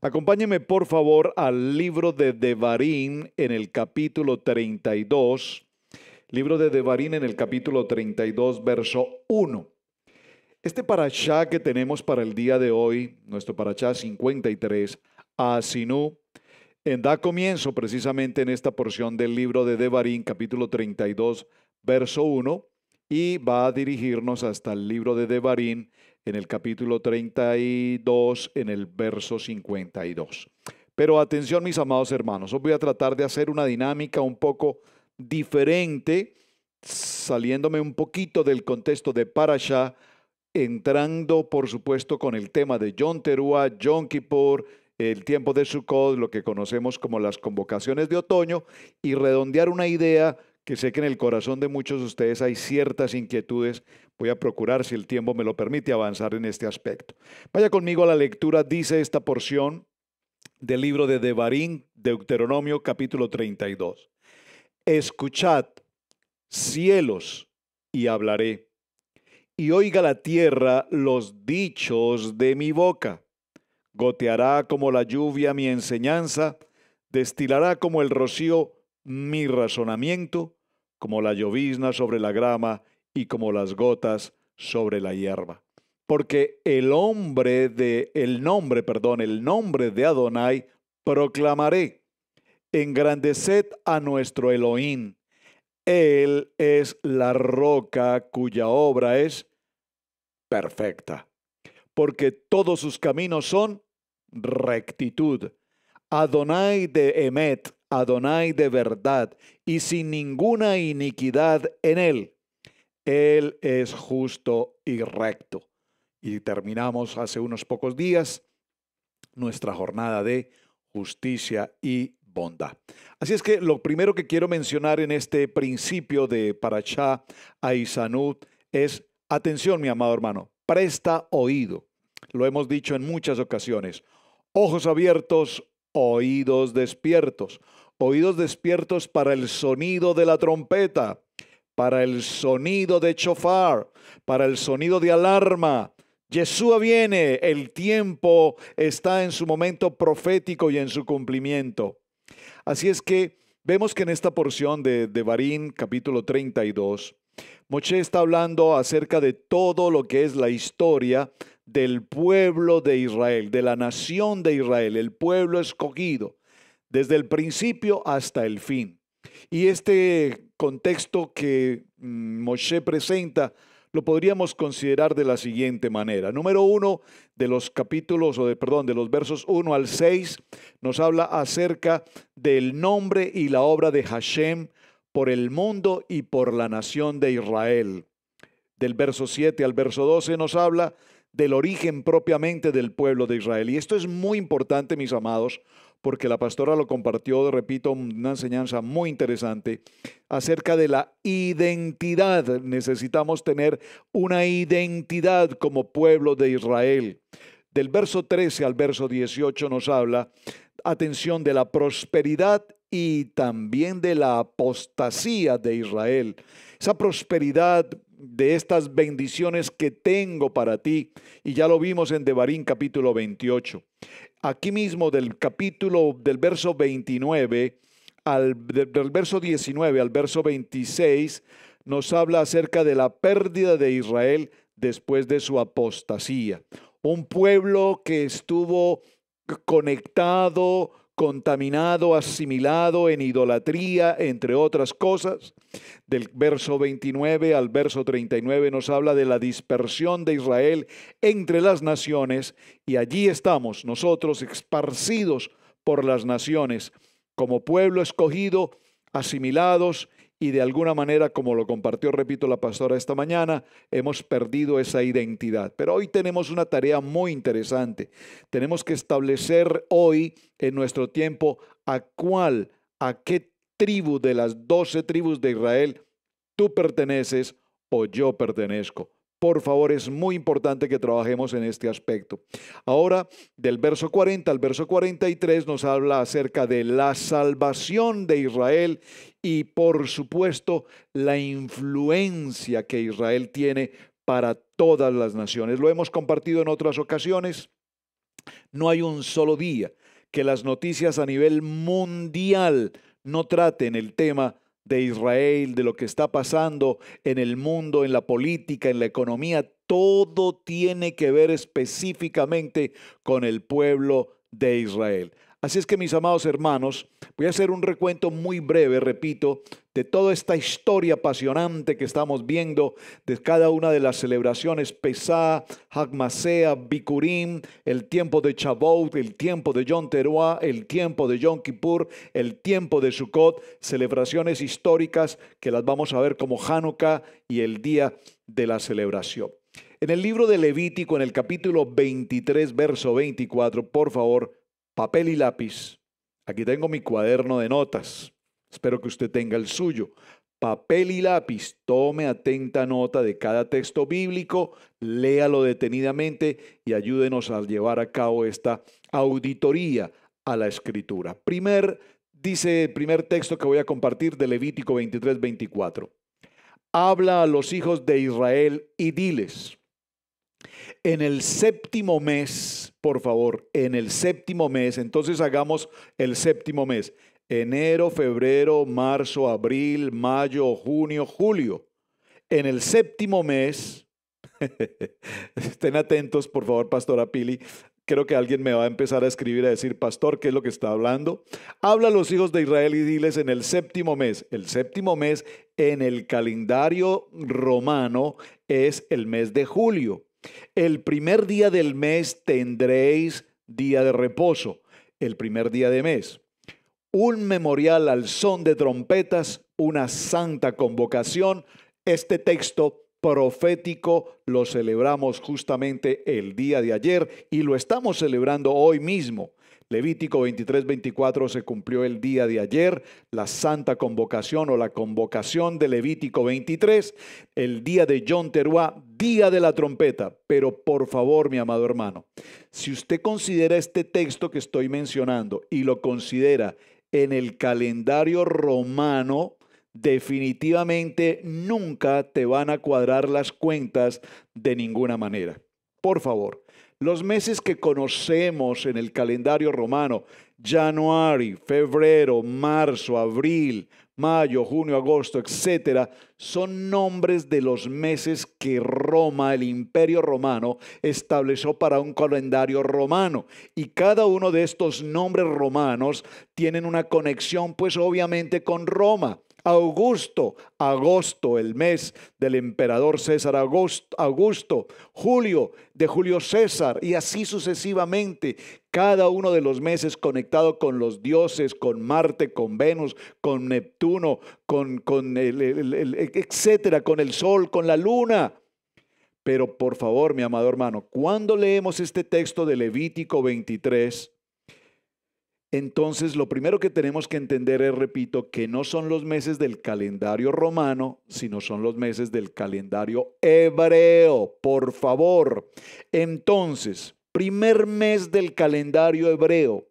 Acompáñeme por favor al libro de Devarín en el capítulo 32. Libro de Devarín en el capítulo 32, verso 1. Este parachá que tenemos para el día de hoy, nuestro parachá 53, Asinú, da comienzo precisamente en esta porción del libro de Devarín, capítulo 32, verso 1, y va a dirigirnos hasta el libro de Devarín en el capítulo 32, en el verso 52. Pero atención mis amados hermanos, os voy a tratar de hacer una dinámica un poco diferente, saliéndome un poquito del contexto de Parashá, entrando por supuesto con el tema de John Teruah, John Kippur, el tiempo de Sukkot, lo que conocemos como las convocaciones de otoño, y redondear una idea que sé que en el corazón de muchos de ustedes hay ciertas inquietudes. Voy a procurar, si el tiempo me lo permite, avanzar en este aspecto. Vaya conmigo a la lectura, dice esta porción del libro de Devarim, Deuteronomio capítulo 32. Escuchad, cielos, y hablaré, y oiga la tierra los dichos de mi boca. Goteará como la lluvia mi enseñanza, destilará como el rocío mi razonamiento, como la llovizna sobre la grama y como las gotas sobre la hierba. Porque el hombre de el nombre, perdón, el nombre de Adonai proclamaré. Engrandeced a nuestro Elohim. Él es la roca cuya obra es perfecta. Porque todos sus caminos son rectitud. Adonai de Emet, Adonai de verdad y sin ninguna iniquidad en él. Él es justo y recto. Y terminamos hace unos pocos días nuestra jornada de justicia y bondad. Así es que lo primero que quiero mencionar en este principio de Parashá Aizanut es, atención mi amado hermano, presta oído. Lo hemos dicho en muchas ocasiones. Ojos abiertos, oídos despiertos, oídos despiertos para el sonido de la trompeta, para el sonido de chofar, para el sonido de alarma. Yeshua viene, el tiempo está en su momento profético y en su cumplimiento. Así es que vemos que en esta porción de, de Barín, capítulo 32, Moshe está hablando acerca de todo lo que es la historia del pueblo de Israel, de la nación de Israel, el pueblo escogido, desde el principio hasta el fin. Y este contexto que mm, Moshe presenta lo podríamos considerar de la siguiente manera. Número uno, de los capítulos, o de, perdón, de los versos 1 al 6, nos habla acerca del nombre y la obra de Hashem, por el mundo y por la nación de Israel. Del verso 7 al verso 12 nos habla del origen propiamente del pueblo de Israel. Y esto es muy importante, mis amados, porque la pastora lo compartió, repito, una enseñanza muy interesante acerca de la identidad. Necesitamos tener una identidad como pueblo de Israel. Del verso 13 al verso 18 nos habla, atención, de la prosperidad y también de la apostasía de Israel. Esa prosperidad de estas bendiciones que tengo para ti, y ya lo vimos en Devarín capítulo 28. Aquí mismo del capítulo del verso 29 al del verso 19 al verso 26 nos habla acerca de la pérdida de Israel después de su apostasía. Un pueblo que estuvo conectado contaminado, asimilado en idolatría, entre otras cosas. Del verso 29 al verso 39 nos habla de la dispersión de Israel entre las naciones y allí estamos nosotros esparcidos por las naciones, como pueblo escogido, asimilados y de alguna manera, como lo compartió, repito, la pastora esta mañana, hemos perdido esa identidad. Pero hoy tenemos una tarea muy interesante. Tenemos que establecer hoy, en nuestro tiempo, a cuál, a qué tribu de las doce tribus de Israel tú perteneces o yo pertenezco. Por favor, es muy importante que trabajemos en este aspecto. Ahora, del verso 40 al verso 43 nos habla acerca de la salvación de Israel y, por supuesto, la influencia que Israel tiene para todas las naciones. Lo hemos compartido en otras ocasiones. No hay un solo día que las noticias a nivel mundial no traten el tema de Israel, de lo que está pasando en el mundo, en la política, en la economía, todo tiene que ver específicamente con el pueblo de Israel. Así es que mis amados hermanos, voy a hacer un recuento muy breve, repito, de toda esta historia apasionante que estamos viendo, de cada una de las celebraciones Pesá, Hagmasea, Bikurim, el tiempo de Chabot, el tiempo de Yom Teruá, el tiempo de Yom Kippur, el tiempo de Sukkot, celebraciones históricas que las vamos a ver como Hanukkah y el día de la celebración. En el libro de Levítico, en el capítulo 23, verso 24, por favor, papel y lápiz. Aquí tengo mi cuaderno de notas. Espero que usted tenga el suyo. Papel y lápiz. Tome atenta nota de cada texto bíblico, léalo detenidamente y ayúdenos a llevar a cabo esta auditoría a la escritura. Primer, dice el primer texto que voy a compartir de Levítico 23, 24. Habla a los hijos de Israel y diles, en el séptimo mes, por favor, en el séptimo mes, entonces hagamos el séptimo mes. Enero, febrero, marzo, abril, mayo, junio, julio. En el séptimo mes, estén atentos, por favor, pastora Pili, creo que alguien me va a empezar a escribir a decir, pastor, ¿qué es lo que está hablando? Habla a los hijos de Israel y diles en el séptimo mes. El séptimo mes en el calendario romano es el mes de julio. El primer día del mes tendréis día de reposo, el primer día de mes. Un memorial al son de trompetas, una santa convocación. Este texto profético lo celebramos justamente el día de ayer y lo estamos celebrando hoy mismo. Levítico 23-24 se cumplió el día de ayer, la santa convocación o la convocación de Levítico 23, el día de John Teruá, día de la trompeta. Pero por favor, mi amado hermano, si usted considera este texto que estoy mencionando y lo considera en el calendario romano, definitivamente nunca te van a cuadrar las cuentas de ninguna manera. Por favor, los meses que conocemos en el calendario romano, January, febrero, marzo, abril, mayo, junio, agosto, etcétera, son nombres de los meses que Roma, el imperio romano, estableció para un calendario romano. Y cada uno de estos nombres romanos tienen una conexión, pues obviamente, con Roma. Augusto, agosto, el mes del emperador César Augusto, Julio, de Julio César, y así sucesivamente, cada uno de los meses conectado con los dioses, con Marte, con Venus, con Neptuno, con, con el, etcétera, con el sol, con la luna. Pero por favor, mi amado hermano, cuando leemos este texto de Levítico 23, entonces, lo primero que tenemos que entender es, repito, que no son los meses del calendario romano, sino son los meses del calendario hebreo, por favor. Entonces, primer mes del calendario hebreo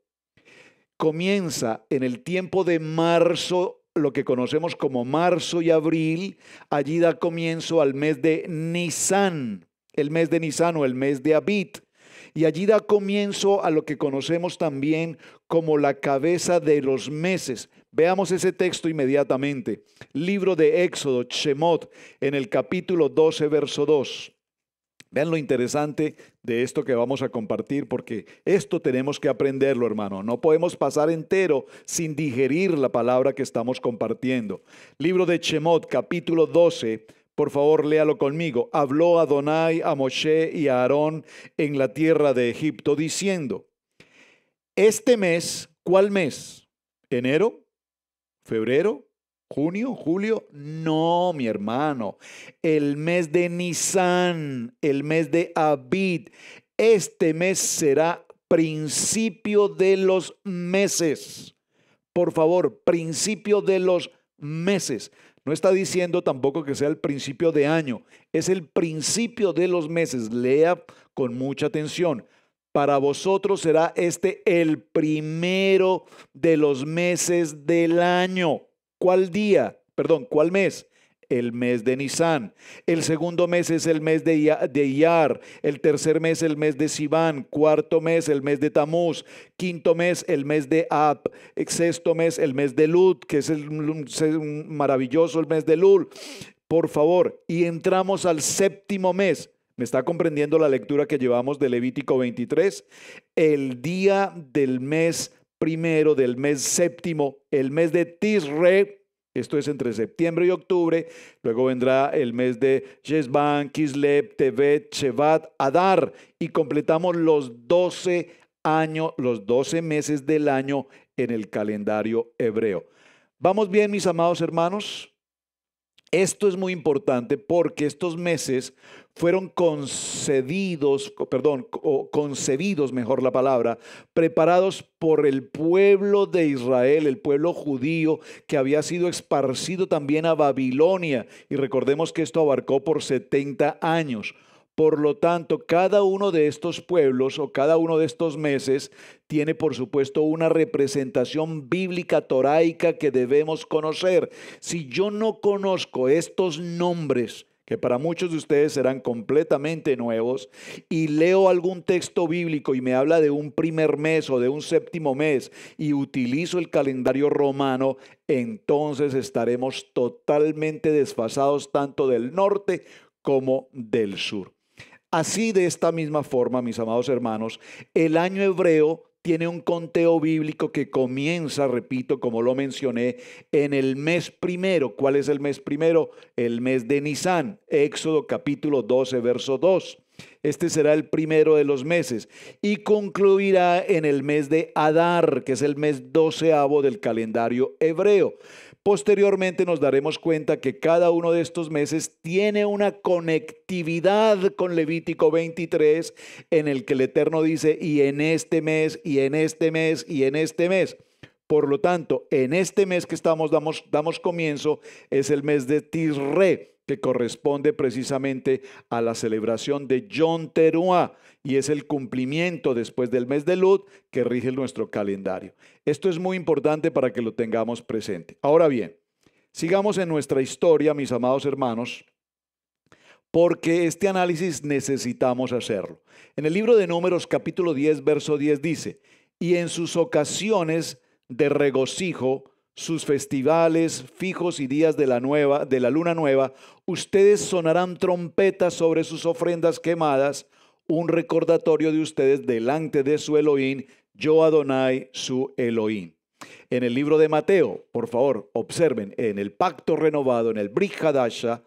comienza en el tiempo de marzo, lo que conocemos como marzo y abril, allí da comienzo al mes de Nisan, el mes de Nisan o el mes de Abit y allí da comienzo a lo que conocemos también como la cabeza de los meses. Veamos ese texto inmediatamente. Libro de Éxodo, Shemot, en el capítulo 12, verso 2. Vean lo interesante de esto que vamos a compartir, porque esto tenemos que aprenderlo, hermano. No podemos pasar entero sin digerir la palabra que estamos compartiendo. Libro de Chemot, capítulo 12, por favor, léalo conmigo. Habló Adonai a Moshe y a Aarón en la tierra de Egipto, diciendo, este mes, ¿cuál mes? ¿Enero? ¿Febrero? ¿Junio? ¿Julio? No, mi hermano. El mes de Nisan, el mes de Abid. Este mes será principio de los meses. Por favor, principio de los meses. No está diciendo tampoco que sea el principio de año, es el principio de los meses. Lea con mucha atención. Para vosotros será este el primero de los meses del año. ¿Cuál día? Perdón, ¿cuál mes? el mes de Nisan. El segundo mes es el mes de, Iyar. El tercer mes el mes de Sivan. Cuarto mes el mes de Tamuz. Quinto mes el mes de Ab. Sexto mes el mes de Lut, que es el, maravilloso el mes de Lul. Por favor, y entramos al séptimo mes. ¿Me está comprendiendo la lectura que llevamos de Levítico 23? El día del mes primero, del mes séptimo, el mes de Tisre, esto es entre septiembre y octubre. Luego vendrá el mes de Yeshvan, Kislev, Tevet, Shevat, Adar. Y completamos los 12 años, los 12 meses del año en el calendario hebreo. ¿Vamos bien, mis amados hermanos? Esto es muy importante porque estos meses fueron concedidos, perdón, o concebidos mejor la palabra, preparados por el pueblo de Israel, el pueblo judío que había sido esparcido también a Babilonia. Y recordemos que esto abarcó por 70 años. Por lo tanto, cada uno de estos pueblos o cada uno de estos meses tiene, por supuesto, una representación bíblica toraica que debemos conocer. Si yo no conozco estos nombres, que para muchos de ustedes serán completamente nuevos, y leo algún texto bíblico y me habla de un primer mes o de un séptimo mes y utilizo el calendario romano, entonces estaremos totalmente desfasados tanto del norte como del sur. Así de esta misma forma, mis amados hermanos, el año hebreo tiene un conteo bíblico que comienza, repito, como lo mencioné, en el mes primero. ¿Cuál es el mes primero? El mes de Nisán Éxodo capítulo 12, verso 2. Este será el primero de los meses y concluirá en el mes de Adar, que es el mes doceavo del calendario hebreo. Posteriormente nos daremos cuenta que cada uno de estos meses tiene una conectividad con Levítico 23 en el que el Eterno dice, y en este mes, y en este mes, y en este mes. Por lo tanto, en este mes que estamos, damos, damos comienzo, es el mes de Tisre que corresponde precisamente a la celebración de John Teruá y es el cumplimiento después del mes de Luz que rige nuestro calendario. Esto es muy importante para que lo tengamos presente. Ahora bien, sigamos en nuestra historia, mis amados hermanos, porque este análisis necesitamos hacerlo. En el libro de Números capítulo 10, verso 10 dice, y en sus ocasiones de regocijo, sus festivales fijos y días de la nueva de la luna nueva, ustedes sonarán trompetas sobre sus ofrendas quemadas, un recordatorio de ustedes delante de su Elohim, yo Adonai su Elohim. En el libro de Mateo, por favor, observen en el pacto renovado, en el Brihadasha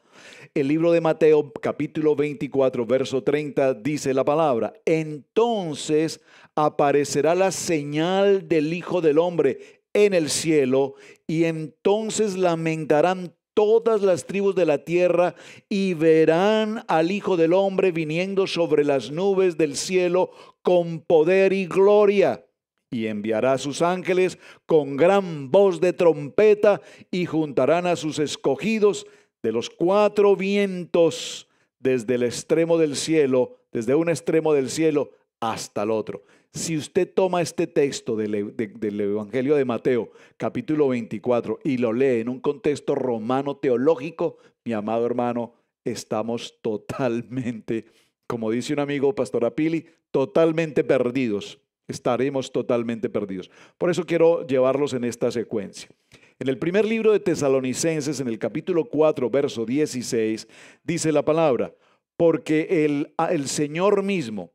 el libro de Mateo capítulo 24, verso 30 dice la palabra, entonces aparecerá la señal del Hijo del Hombre en el cielo, y entonces lamentarán todas las tribus de la tierra y verán al Hijo del Hombre viniendo sobre las nubes del cielo con poder y gloria. Y enviará sus ángeles con gran voz de trompeta y juntarán a sus escogidos de los cuatro vientos desde el extremo del cielo, desde un extremo del cielo hasta el otro. Si usted toma este texto del, e, Evangelio de Mateo, capítulo 24, y lo lee en un contexto romano teológico, mi amado hermano, estamos totalmente, como dice un amigo, Pastor Apili, totalmente perdidos. Estaremos totalmente perdidos. Por eso quiero llevarlos en esta secuencia. En el primer libro de Tesalonicenses, en el capítulo 4, verso 16, dice la palabra, porque el, el Señor mismo,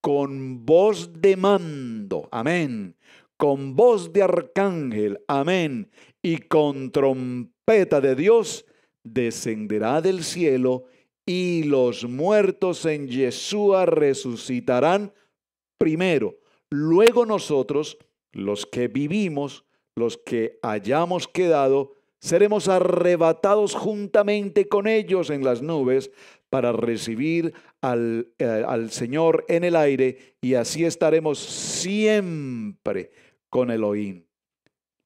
con voz de mando, amén, con voz de arcángel, amén, y con trompeta de Dios, descenderá del cielo y los muertos en Yeshua resucitarán primero. Luego nosotros, los que vivimos, los que hayamos quedado, seremos arrebatados juntamente con ellos en las nubes para recibir eh, al, Señor en el aire y así estaremos siempre con Elohim.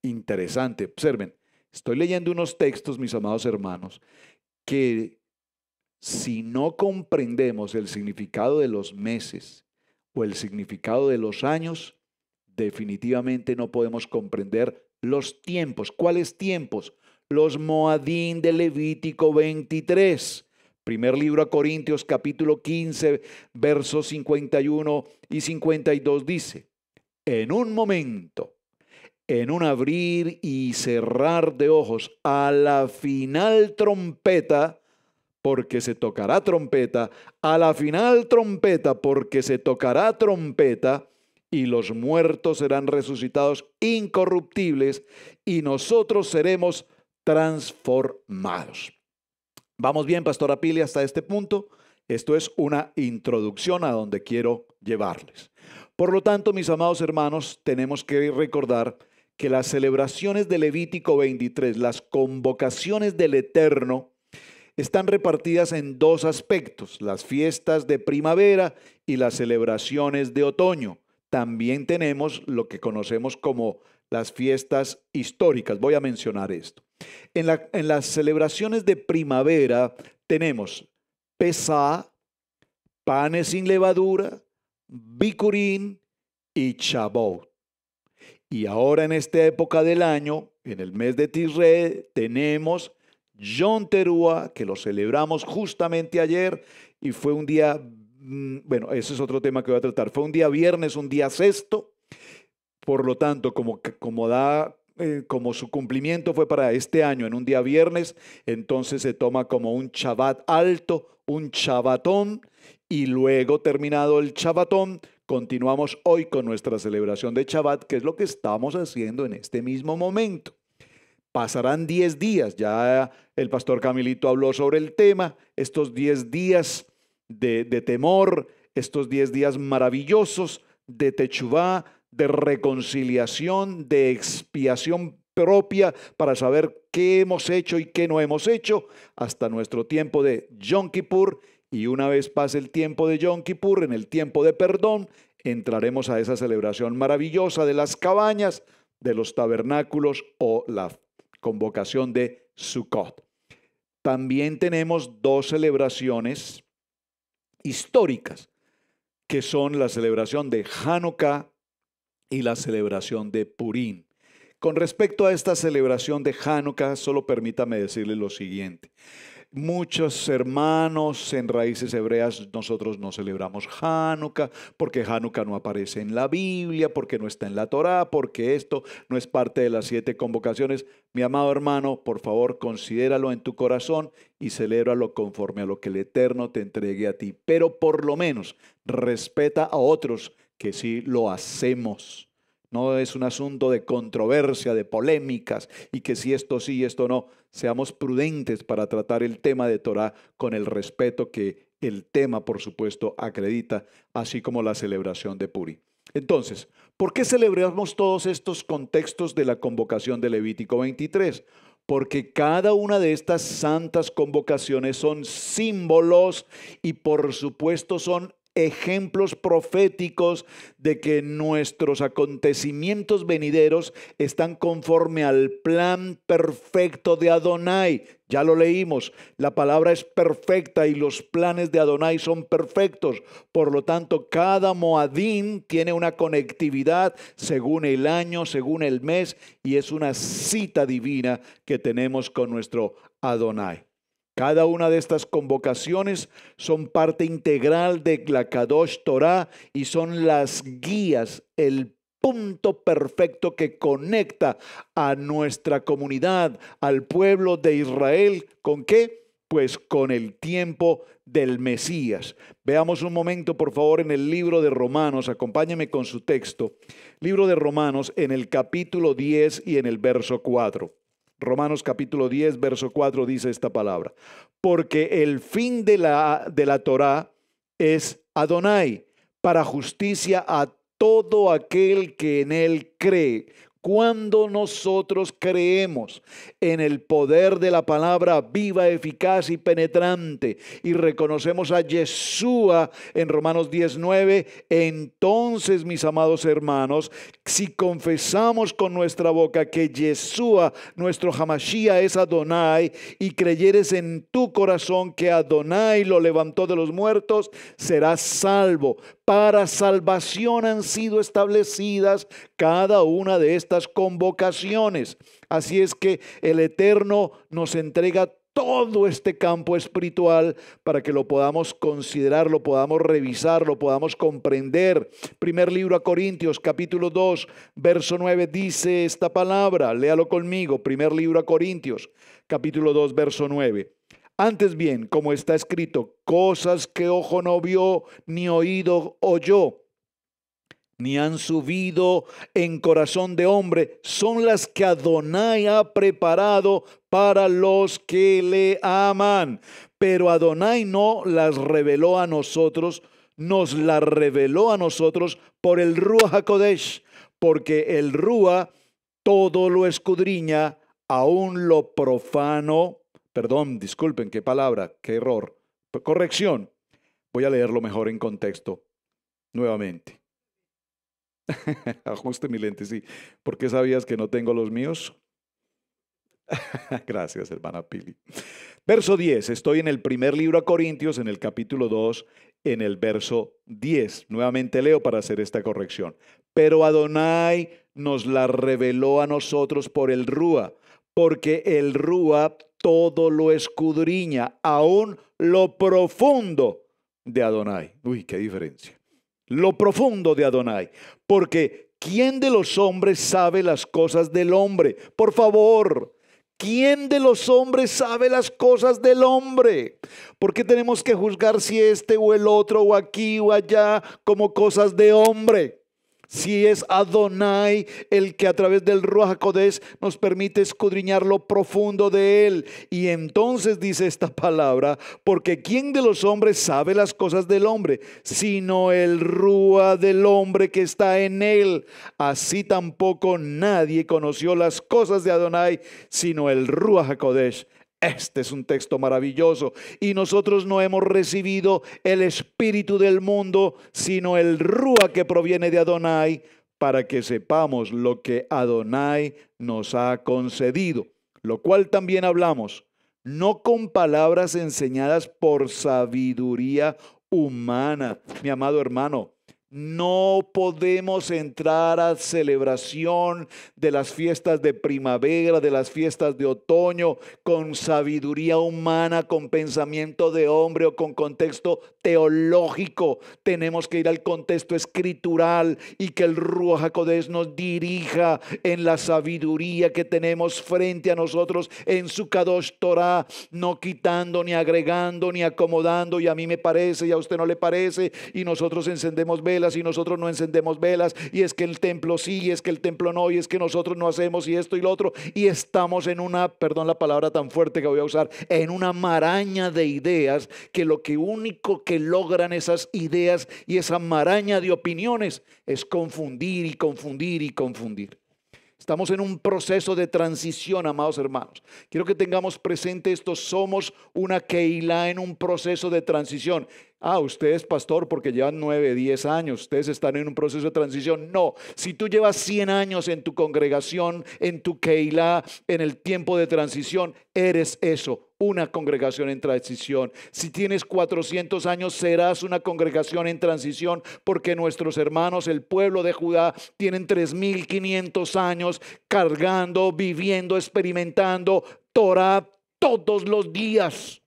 Interesante, observen, estoy leyendo unos textos, mis amados hermanos, que si no comprendemos el significado de los meses o el significado de los años, definitivamente no podemos comprender los tiempos. ¿Cuáles tiempos? Los Moadín de Levítico 23. Primer libro a Corintios capítulo 15, versos 51 y 52 dice, en un momento, en un abrir y cerrar de ojos, a la final trompeta, porque se tocará trompeta, a la final trompeta, porque se tocará trompeta, y los muertos serán resucitados incorruptibles, y nosotros seremos transformados. Vamos bien, Pastora Pili, hasta este punto. Esto es una introducción a donde quiero llevarles. Por lo tanto, mis amados hermanos, tenemos que recordar que las celebraciones de Levítico 23, las convocaciones del Eterno, están repartidas en dos aspectos, las fiestas de primavera y las celebraciones de otoño. También tenemos lo que conocemos como las fiestas históricas. Voy a mencionar esto. En, las celebraciones de primavera tenemos Pesá, panes sin levadura, bicurín y chabot. Y ahora en esta época del año, en el mes de Tisre, tenemos John Terúa, que lo celebramos justamente ayer y fue un día, mm, bueno, ese es otro tema que voy a tratar, fue un día viernes, un día sexto. Por lo tanto, como, como da eh, como su cumplimiento fue para este año en un día viernes, entonces se toma como un Shabbat alto, un chabatón, y luego terminado el chabatón continuamos hoy con nuestra celebración de Shabbat, que es lo que estamos haciendo en este mismo momento. Pasarán 10 días, ya el pastor Camilito habló sobre el tema, estos 10 días de, de temor, estos 10 días maravillosos de Techubá, de reconciliación, de expiación propia para saber qué hemos hecho y qué no hemos hecho, hasta nuestro tiempo de Yom Kippur. Y una vez pase el tiempo de Yom Kippur, en el tiempo de perdón, entraremos a esa celebración maravillosa de las cabañas, de los tabernáculos o la convocación de Sukkot. También tenemos dos celebraciones históricas, que son la celebración de Hanukkah y la celebración de Purim. Con respecto a esta celebración de Hanukkah, solo permítame decirle lo siguiente. Muchos hermanos en raíces hebreas, nosotros no celebramos Hanukkah, porque Hanukkah no aparece en la Biblia, porque no está en la Torá, porque esto no es parte de las siete convocaciones. Mi amado hermano, por favor, considéralo en tu corazón y celébralo conforme a lo que el Eterno te entregue a ti. Pero por lo menos respeta a otros que sí lo hacemos. No es un asunto de controversia, de polémicas y que si esto sí y esto no. Seamos prudentes para tratar el tema de Torah con el respeto que el tema, por supuesto, acredita, así como la celebración de Puri. Entonces, ¿por qué celebramos todos estos contextos de la convocación de Levítico 23? porque cada una de estas santas convocaciones son símbolos y por supuesto son ejemplos proféticos de que nuestros acontecimientos venideros están conforme al plan perfecto de Adonai. Ya lo leímos, la palabra es perfecta y los planes de Adonai son perfectos. Por lo tanto, cada Moadín tiene una conectividad según el año, según el mes, y es una cita divina que tenemos con nuestro Adonai. Cada una de estas convocaciones son parte integral de la Kadosh Torah y son las guías, el punto perfecto que conecta a nuestra comunidad, al pueblo de Israel, ¿con qué? Pues con el tiempo del Mesías. Veamos un momento, por favor, en el libro de Romanos, Acompáñame con su texto. Libro de Romanos en el capítulo 10 y en el verso 4. Romanos capítulo 10, verso 4 dice esta palabra. Porque el fin de la, de la Torah es Adonai, para justicia a todo aquel que en él cree, cuando nosotros creemos en el poder de la palabra viva, eficaz y penetrante y reconocemos a Yeshua en Romanos 19, entonces, mis amados hermanos, si confesamos con nuestra boca que Yeshua, nuestro Hamashia, es Adonai y creyeres en tu corazón que Adonai lo levantó de los muertos, serás salvo para salvación han sido establecidas cada una de estas convocaciones. Así es que el Eterno nos entrega todo este campo espiritual para que lo podamos considerar, lo podamos revisar, lo podamos comprender. Primer libro a Corintios, capítulo 2, verso 9 dice esta palabra. Léalo conmigo. Primer libro a Corintios, capítulo 2, verso 9. Antes bien, como está escrito, cosas que ojo no vio, ni oído oyó, ni han subido en corazón de hombre, son las que Adonai ha preparado para los que le aman. Pero Adonai no las reveló a nosotros, nos las reveló a nosotros por el Ruach HaKodesh, porque el ruah todo lo escudriña, aún lo profano perdón, disculpen, qué palabra, qué error, corrección. Voy a leerlo mejor en contexto nuevamente. Ajuste mi lente, sí. ¿Por qué sabías que no tengo los míos? Gracias, hermana Pili. Verso 10. Estoy en el primer libro a Corintios, en el capítulo 2, en el verso 10. Nuevamente leo para hacer esta corrección. Pero Adonai nos la reveló a nosotros por el Rúa porque el Rúa todo lo escudriña, aún lo profundo de Adonai. Uy, qué diferencia. Lo profundo de Adonai, porque ¿quién de los hombres sabe las cosas del hombre? Por favor, ¿Quién de los hombres sabe las cosas del hombre? ¿Por qué tenemos que juzgar si este o el otro o aquí o allá como cosas de hombre? Si es Adonai el que a través del Ruach nos permite escudriñar lo profundo de él. Y entonces dice esta palabra, porque ¿quién de los hombres sabe las cosas del hombre? Sino el ruah del hombre que está en él. Así tampoco nadie conoció las cosas de Adonai, sino el Ruach este es un texto maravilloso. Y nosotros no hemos recibido el espíritu del mundo, sino el rúa que proviene de Adonai, para que sepamos lo que Adonai nos ha concedido. Lo cual también hablamos, no con palabras enseñadas por sabiduría humana. Mi amado hermano, no podemos entrar a celebración de las fiestas de primavera, de las fiestas de otoño, con sabiduría humana, con pensamiento de hombre o con contexto teológico. Tenemos que ir al contexto escritural y que el Ruach nos dirija en la sabiduría que tenemos frente a nosotros en su Kadosh Torah, no quitando, ni agregando, ni acomodando. Y a mí me parece, y a usted no le parece, y nosotros encendemos velas y nosotros no encendemos velas, y es que el templo sí, y es que el templo no, y es que nosotros no hacemos y esto y lo otro, y estamos en una, perdón la palabra tan fuerte que voy a usar, en una maraña de ideas que lo que único que logran esas ideas y esa maraña de opiniones es confundir y confundir y confundir. Estamos en un proceso de transición, amados hermanos. Quiero que tengamos presente esto. Somos una Keilah en un proceso de transición. Ah, usted es pastor porque llevan 9, 10 años, ustedes están en un proceso de transición. No, si tú llevas 100 años en tu congregación, en tu Keilah, en el tiempo de transición, eres eso, una congregación en transición. Si tienes 400 años, serás una congregación en transición, porque nuestros hermanos, el pueblo de Judá, tienen 3.500 años cargando, viviendo, experimentando Torah todos los días.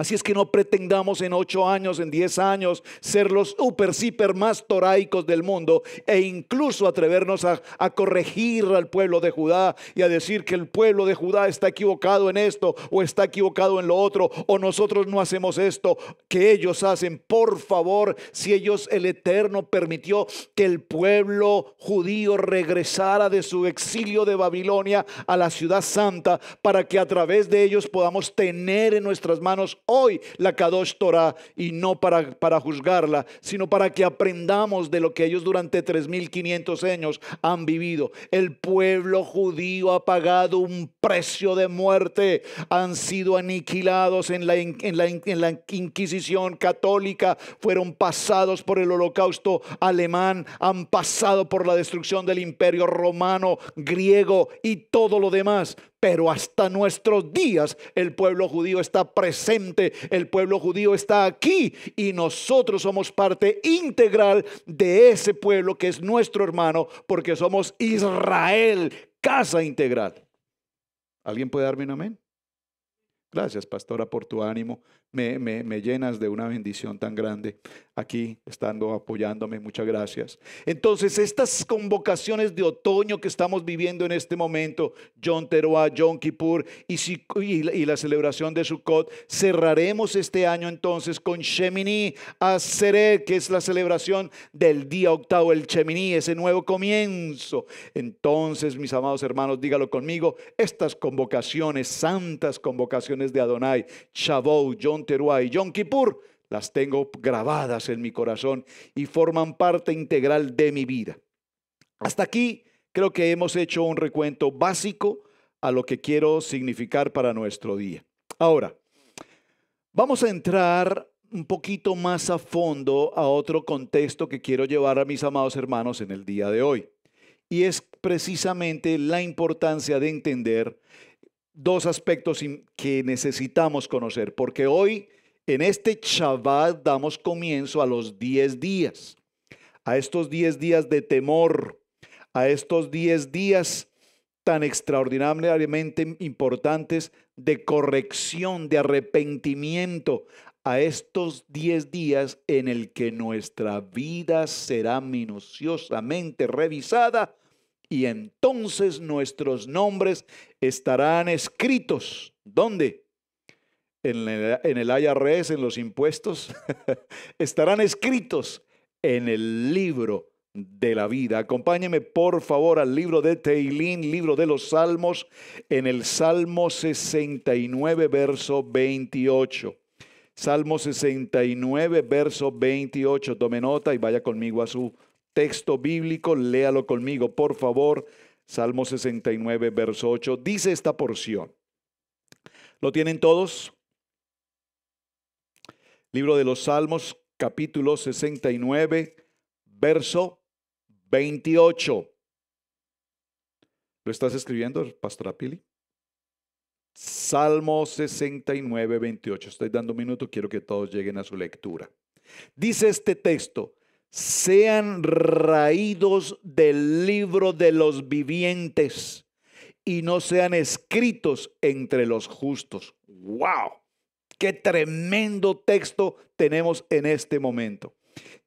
Así es que no pretendamos en ocho años, en diez años, ser los super, super más toraicos del mundo e incluso atrevernos a, a corregir al pueblo de Judá y a decir que el pueblo de Judá está equivocado en esto o está equivocado en lo otro o nosotros no hacemos esto que ellos hacen. Por favor, si ellos, el Eterno permitió que el pueblo judío regresara de su exilio de Babilonia a la ciudad santa para que a través de ellos podamos tener en nuestras manos hoy la Kadosh Torah y no para, para juzgarla, sino para que aprendamos de lo que ellos durante 3.500 años han vivido. El pueblo judío ha pagado un precio de muerte, han sido aniquilados en la, en la, en la Inquisición católica, fueron pasados por el holocausto alemán, han pasado por la destrucción del imperio romano, griego y todo lo demás pero hasta nuestros días el pueblo judío está presente, el pueblo judío está aquí y nosotros somos parte integral de ese pueblo que es nuestro hermano porque somos Israel, casa integral. ¿Alguien puede darme un amén? Gracias, pastora, por tu ánimo. Me, llenas de una bendición tan grande aquí, estando apoyándome. Muchas gracias. Entonces, estas convocaciones de otoño que estamos viviendo en este momento, John Teruah, John Kippur y, y la celebración de Sukkot, cerraremos este año entonces con Shemini Aseret, que es la celebración del día octavo, el Shemini, ese nuevo comienzo. Entonces, mis amados hermanos, dígalo conmigo, estas convocaciones, santas convocaciones, de Adonai, Shavuot, John Teruah y Yom Kippur, las tengo grabadas en mi corazón y forman parte integral de mi vida. Hasta aquí creo que hemos hecho un recuento básico a lo que quiero significar para nuestro día. Ahora, vamos a entrar un poquito más a fondo a otro contexto que quiero llevar a mis amados hermanos en el día de hoy. Y es precisamente la importancia de entender dos aspectos que necesitamos conocer, porque hoy en este Shabbat damos comienzo a los 10 días, a estos 10 días de temor, a estos 10 días tan extraordinariamente importantes de corrección, de arrepentimiento, a estos 10 días en el que nuestra vida será minuciosamente revisada y entonces nuestros nombres estarán escritos. ¿Dónde? En el, en IRS, en los impuestos. estarán escritos en el libro de la vida. Acompáñeme por favor al libro de Teilín, libro de los Salmos, en el Salmo 69, verso 28. Salmo 69, verso 28. Tome nota y vaya conmigo a su texto bíblico, léalo conmigo, por favor. Salmo 69, verso 8. Dice esta porción. ¿Lo tienen todos? Libro de los Salmos, capítulo 69, verso 28. ¿Lo estás escribiendo, Pastor Apili? Salmo 69, 28. Estoy dando un minuto, quiero que todos lleguen a su lectura. Dice este texto, sean raídos del libro de los vivientes y no sean escritos entre los justos. ¡Wow! Qué tremendo texto tenemos en este momento.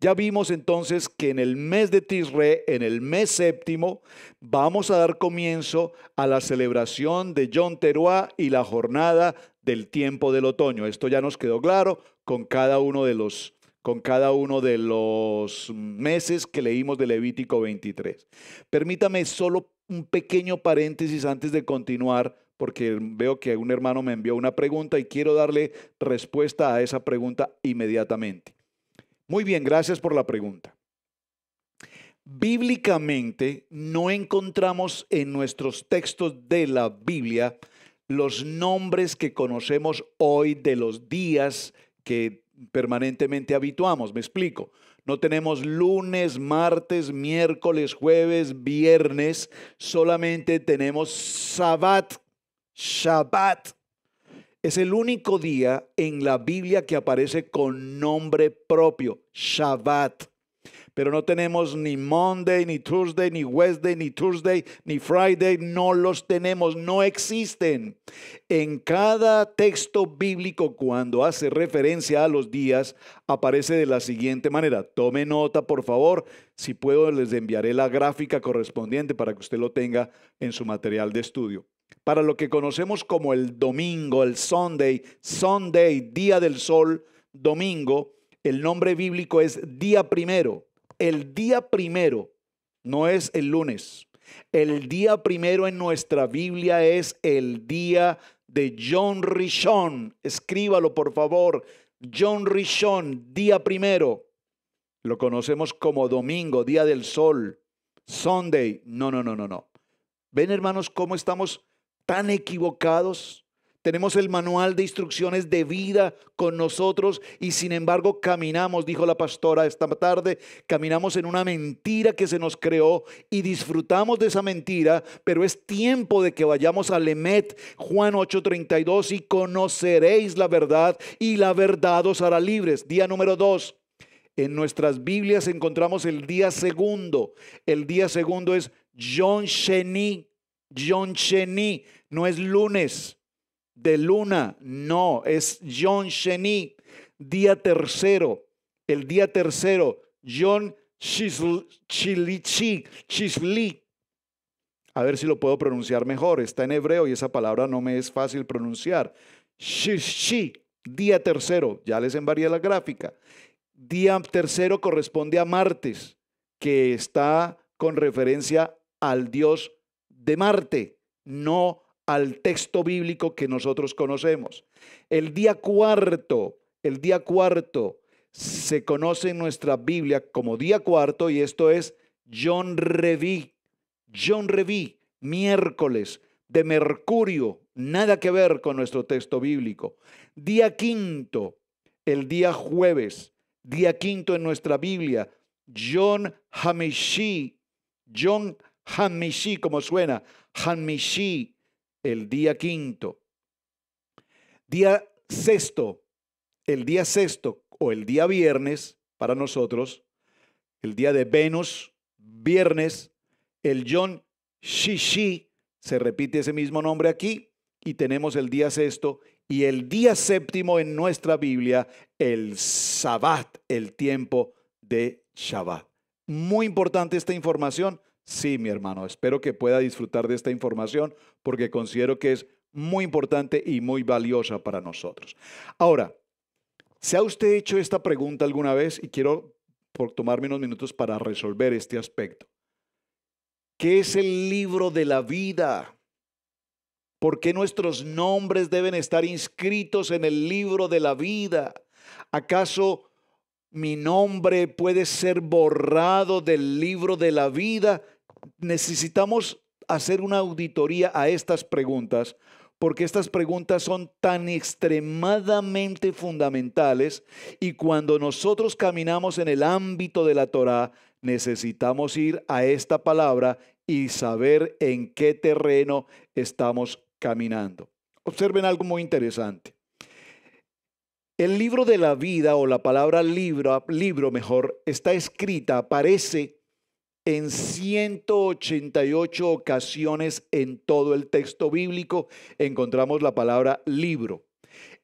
Ya vimos entonces que en el mes de Tisre, en el mes séptimo, vamos a dar comienzo a la celebración de John Teruá y la jornada del tiempo del otoño. Esto ya nos quedó claro con cada uno de los con cada uno de los meses que leímos de Levítico 23. Permítame solo un pequeño paréntesis antes de continuar, porque veo que un hermano me envió una pregunta y quiero darle respuesta a esa pregunta inmediatamente. Muy bien, gracias por la pregunta. Bíblicamente no encontramos en nuestros textos de la Biblia los nombres que conocemos hoy de los días que permanentemente habituamos. Me explico. No tenemos lunes, martes, miércoles, jueves, viernes. Solamente tenemos Sabbat. Shabbat. Es el único día en la Biblia que aparece con nombre propio. Shabbat. Pero no tenemos ni Monday, ni Tuesday, ni Wednesday, ni Tuesday, ni Friday. No los tenemos, no existen. En cada texto bíblico, cuando hace referencia a los días, aparece de la siguiente manera. Tome nota, por favor. Si puedo, les enviaré la gráfica correspondiente para que usted lo tenga en su material de estudio para lo que conocemos como el domingo, el Sunday, Sunday, día del sol, domingo, el nombre bíblico es día primero el día primero no es el lunes. El día primero en nuestra Biblia es el día de John Rishon. Escríbalo, por favor. John Rishon, día primero. Lo conocemos como domingo, día del sol, Sunday. No, no, no, no, no. ¿Ven, hermanos, cómo estamos tan equivocados? Tenemos el manual de instrucciones de vida con nosotros y sin embargo caminamos, dijo la pastora esta tarde, caminamos en una mentira que se nos creó y disfrutamos de esa mentira, pero es tiempo de que vayamos a Lemet, Juan 8:32, y conoceréis la verdad y la verdad os hará libres. Día número 2. En nuestras Biblias encontramos el día segundo. El día segundo es John Sheni. John Sheni no es lunes de luna, no, es John Sheni, día tercero, el día tercero, John Shilichi, Chisli. A ver si lo puedo pronunciar mejor, está en hebreo y esa palabra no me es fácil pronunciar. Shishi, día tercero, ya les envaría la gráfica. Día tercero corresponde a martes, que está con referencia al dios de Marte, no al texto bíblico que nosotros conocemos. El día cuarto, el día cuarto se conoce en nuestra Biblia como día cuarto y esto es John Revi. John Revi, miércoles de Mercurio, nada que ver con nuestro texto bíblico. Día quinto, el día jueves, día quinto en nuestra Biblia, John Hamishi, John Hamishi, como suena, Hamishi, el día quinto. Día sexto, el día sexto o el día viernes para nosotros, el día de Venus, viernes, el John Shishi, se repite ese mismo nombre aquí, y tenemos el día sexto y el día séptimo en nuestra Biblia, el Sabbat, el tiempo de Shabbat. Muy importante esta información Sí, mi hermano, espero que pueda disfrutar de esta información porque considero que es muy importante y muy valiosa para nosotros. Ahora, ¿se ha usted hecho esta pregunta alguna vez? Y quiero por tomarme unos minutos para resolver este aspecto. ¿Qué es el libro de la vida? ¿Por qué nuestros nombres deben estar inscritos en el libro de la vida? ¿Acaso mi nombre puede ser borrado del libro de la vida necesitamos hacer una auditoría a estas preguntas porque estas preguntas son tan extremadamente fundamentales y cuando nosotros caminamos en el ámbito de la Torá, necesitamos ir a esta palabra y saber en qué terreno estamos caminando. Observen algo muy interesante. El libro de la vida o la palabra libro, libro mejor, está escrita, aparece en 188 ocasiones en todo el texto bíblico encontramos la palabra libro.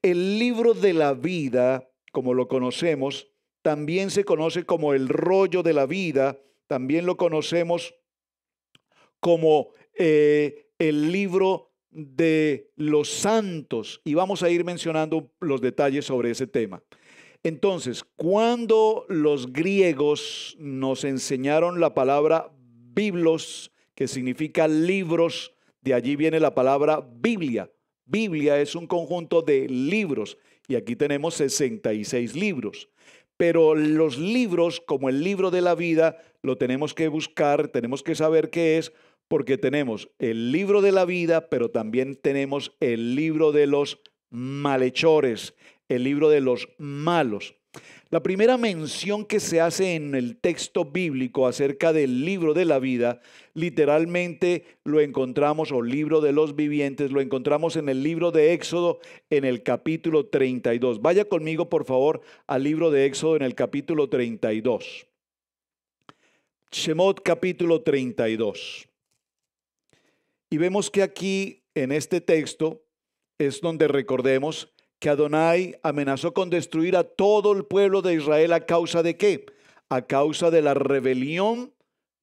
El libro de la vida, como lo conocemos, también se conoce como el rollo de la vida, también lo conocemos como eh, el libro de los santos. Y vamos a ir mencionando los detalles sobre ese tema. Entonces, cuando los griegos nos enseñaron la palabra biblos, que significa libros, de allí viene la palabra Biblia. Biblia es un conjunto de libros y aquí tenemos 66 libros. Pero los libros, como el libro de la vida, lo tenemos que buscar, tenemos que saber qué es, porque tenemos el libro de la vida, pero también tenemos el libro de los malhechores, el libro de los malos. La primera mención que se hace en el texto bíblico acerca del libro de la vida, literalmente lo encontramos, o libro de los vivientes, lo encontramos en el libro de Éxodo en el capítulo 32. Vaya conmigo, por favor, al libro de Éxodo en el capítulo 32. Shemot capítulo 32. Y vemos que aquí, en este texto, es donde recordemos que Adonai amenazó con destruir a todo el pueblo de Israel a causa de qué? A causa de la rebelión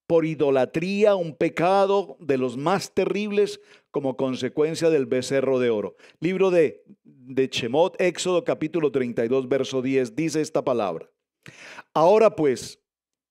por idolatría, un pecado de los más terribles como consecuencia del becerro de oro. Libro de, de Chemot, Éxodo capítulo 32, verso 10, dice esta palabra. Ahora pues,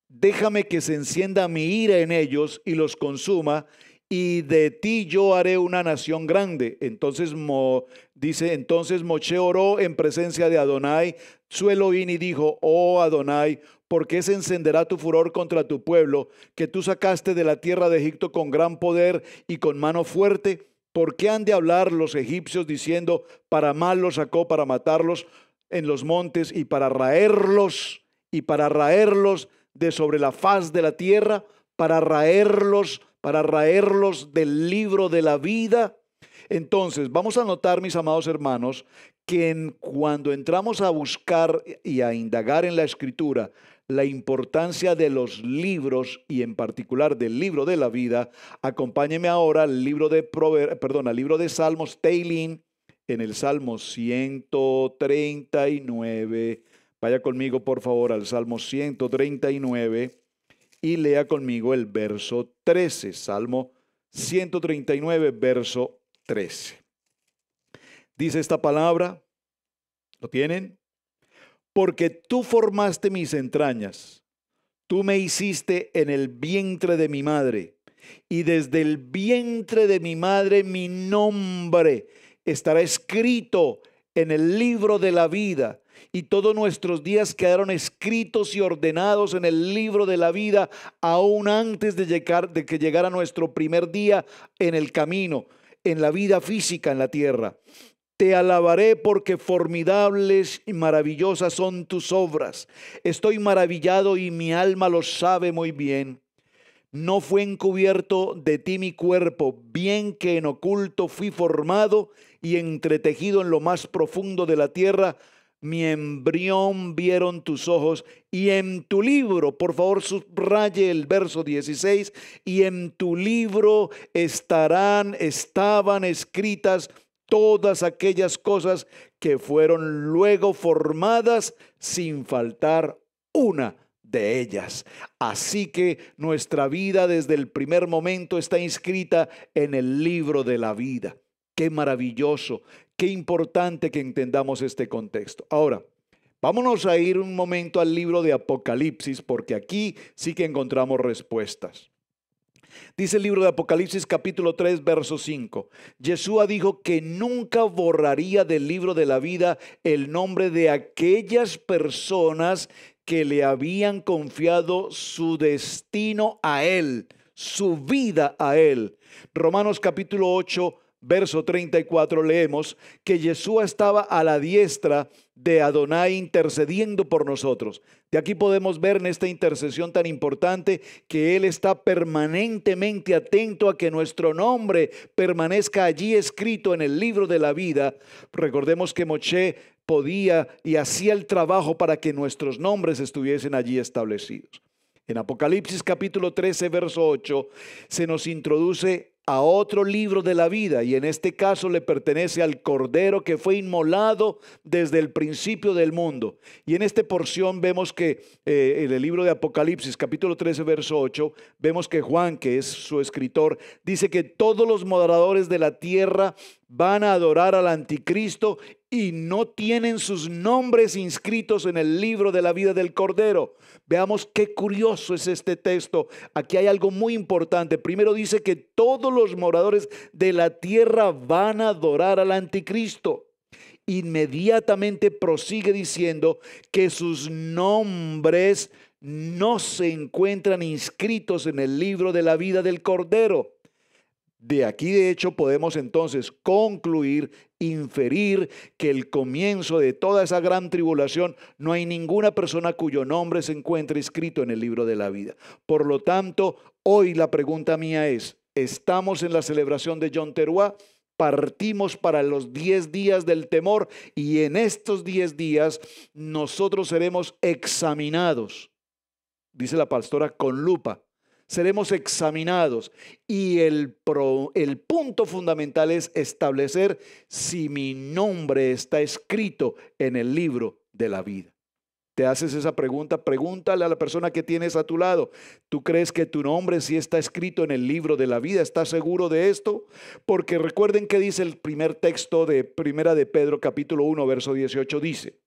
déjame que se encienda mi ira en ellos y los consuma, y de ti yo haré una nación grande. Entonces Mo, Dice, entonces Moche oró en presencia de Adonai, suelo y dijo, oh Adonai, ¿por qué se encenderá tu furor contra tu pueblo, que tú sacaste de la tierra de Egipto con gran poder y con mano fuerte? ¿Por qué han de hablar los egipcios diciendo, para mal los sacó, para matarlos en los montes y para raerlos, y para raerlos de sobre la faz de la tierra, para raerlos, para raerlos del libro de la vida? Entonces, vamos a notar, mis amados hermanos, que en, cuando entramos a buscar y a indagar en la escritura la importancia de los libros y en particular del libro de la vida, acompáñeme ahora al libro de, perdón, libro de Salmos Teilín, en el Salmo 139. Vaya conmigo, por favor, al Salmo 139 y lea conmigo el verso 13, Salmo 139, verso 13. Dice esta palabra, ¿lo tienen? Porque tú formaste mis entrañas, tú me hiciste en el vientre de mi madre, y desde el vientre de mi madre mi nombre estará escrito en el libro de la vida. Y todos nuestros días quedaron escritos y ordenados en el libro de la vida, aún antes de, llegar, de que llegara nuestro primer día en el camino en la vida física en la tierra. Te alabaré porque formidables y maravillosas son tus obras. Estoy maravillado y mi alma lo sabe muy bien. No fue encubierto de ti mi cuerpo, bien que en oculto fui formado y entretejido en lo más profundo de la tierra, mi embrión vieron tus ojos, y en tu libro, por favor subraye el verso 16, y en tu libro estarán, estaban escritas todas aquellas cosas que fueron luego formadas sin faltar una de ellas. Así que nuestra vida desde el primer momento está inscrita en el libro de la vida. Qué maravilloso, qué importante que entendamos este contexto. Ahora, vámonos a ir un momento al libro de Apocalipsis, porque aquí sí que encontramos respuestas. Dice el libro de Apocalipsis capítulo 3, verso 5. Yeshua dijo que nunca borraría del libro de la vida el nombre de aquellas personas que le habían confiado su destino a él, su vida a él. Romanos capítulo 8, verso 34, leemos que Yeshua estaba a la diestra de Adonai intercediendo por nosotros. De aquí podemos ver en esta intercesión tan importante que Él está permanentemente atento a que nuestro nombre permanezca allí escrito en el libro de la vida. Recordemos que Moche podía y hacía el trabajo para que nuestros nombres estuviesen allí establecidos. En Apocalipsis capítulo 13, verso 8, se nos introduce a otro libro de la vida y en este caso le pertenece al Cordero que fue inmolado desde el principio del mundo. Y en esta porción vemos que eh, en el libro de Apocalipsis capítulo 13 verso 8 vemos que Juan, que es su escritor, dice que todos los moderadores de la tierra van a adorar al anticristo y no tienen sus nombres inscritos en el libro de la vida del Cordero. Veamos qué curioso es este texto. Aquí hay algo muy importante. Primero dice que todos los moradores de la tierra van a adorar al anticristo. Inmediatamente prosigue diciendo que sus nombres no se encuentran inscritos en el libro de la vida del Cordero. De aquí, de hecho, podemos entonces concluir, inferir que el comienzo de toda esa gran tribulación no hay ninguna persona cuyo nombre se encuentra escrito en el libro de la vida. Por lo tanto, hoy la pregunta mía es, ¿estamos en la celebración de John Teruá? Partimos para los 10 días del temor y en estos 10 días nosotros seremos examinados, dice la pastora, con lupa seremos examinados y el, punto fundamental es establecer si mi nombre está escrito en el libro de la vida. Te haces esa pregunta, pregúntale a la persona que tienes a tu lado. ¿Tú crees que tu nombre sí está escrito en el libro de la vida? ¿Estás seguro de esto? Porque recuerden que dice el primer texto de Primera de Pedro capítulo 1 verso 18 dice: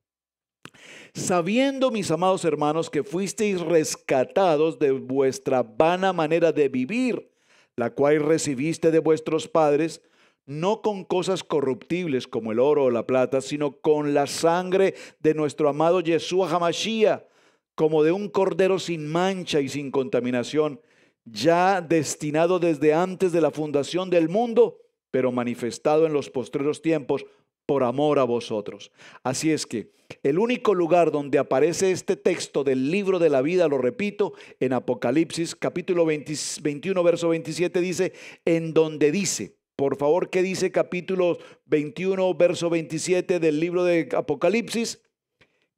sabiendo, mis amados hermanos, que fuisteis rescatados de vuestra vana manera de vivir, la cual recibiste de vuestros padres, no con cosas corruptibles como el oro o la plata, sino con la sangre de nuestro amado Yeshua Hamashia, como de un cordero sin mancha y sin contaminación, ya destinado desde antes de la fundación del mundo, pero manifestado en los postreros tiempos por amor a vosotros. Así es que el único lugar donde aparece este texto del libro de la vida, lo repito, en Apocalipsis capítulo 21, verso 27 dice, en donde dice, por favor, ¿qué dice capítulo 21, verso 27 del libro de Apocalipsis?